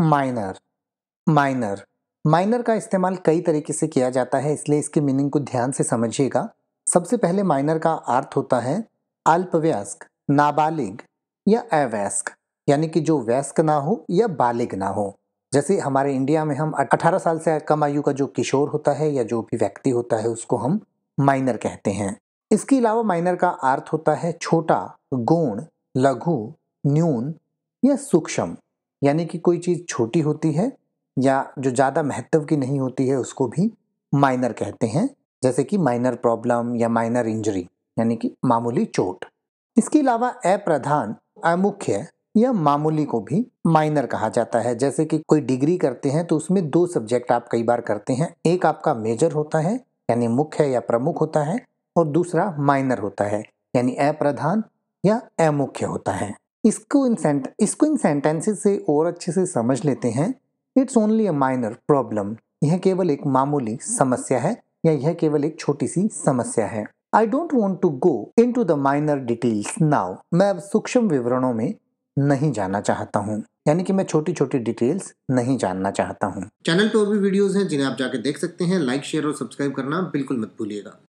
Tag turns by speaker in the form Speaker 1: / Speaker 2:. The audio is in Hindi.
Speaker 1: माइनर माइनर माइनर का इस्तेमाल कई तरीके से किया जाता है इसलिए इसके मीनिंग को ध्यान से समझिएगा सबसे पहले माइनर का अर्थ होता है अल्पवयस्क नाबालिग या अवयस्क यानी कि जो व्यस्क ना हो या बालिग ना हो जैसे हमारे इंडिया में हम 18 साल से कम आयु का जो किशोर होता है या जो भी व्यक्ति होता है उसको हम माइनर कहते हैं इसके अलावा माइनर का अर्थ होता है छोटा गुण लघु न्यून या सूक्ष्म यानी कि कोई चीज़ छोटी होती है या जो ज़्यादा महत्व की नहीं होती है उसको भी माइनर कहते हैं जैसे कि माइनर प्रॉब्लम या माइनर इंजरी यानी कि मामूली चोट इसके अलावा अप्रधान अमुख्य या मामूली को भी माइनर कहा जाता है जैसे कि कोई डिग्री करते हैं तो उसमें दो सब्जेक्ट आप कई बार करते हैं एक आपका मेजर होता है यानी मुख्य या प्रमुख होता है और दूसरा माइनर होता है यानी अप्रधान या अमुख्य होता है इसको इन इसको इन सेंटेंसेस से और अच्छे से समझ लेते हैं it's only a minor problem यह केवल एक मामूली समस्या है या यह केवल एक छोटी सी समस्या है I don't want to go into the minor details now मैं अब सूक्ष्म विवरणों में नहीं जाना चाहता हूँ यानी कि मैं छोटी छोटी डिटेल्स नहीं जानना चाहता हूँ चैनल पर और भी वीडियोस हैं जिन्हें आप जाके देख सकते हैं लाइक शेयर और सब्सक्राइब करना बिल्कुल मत भूलिएगा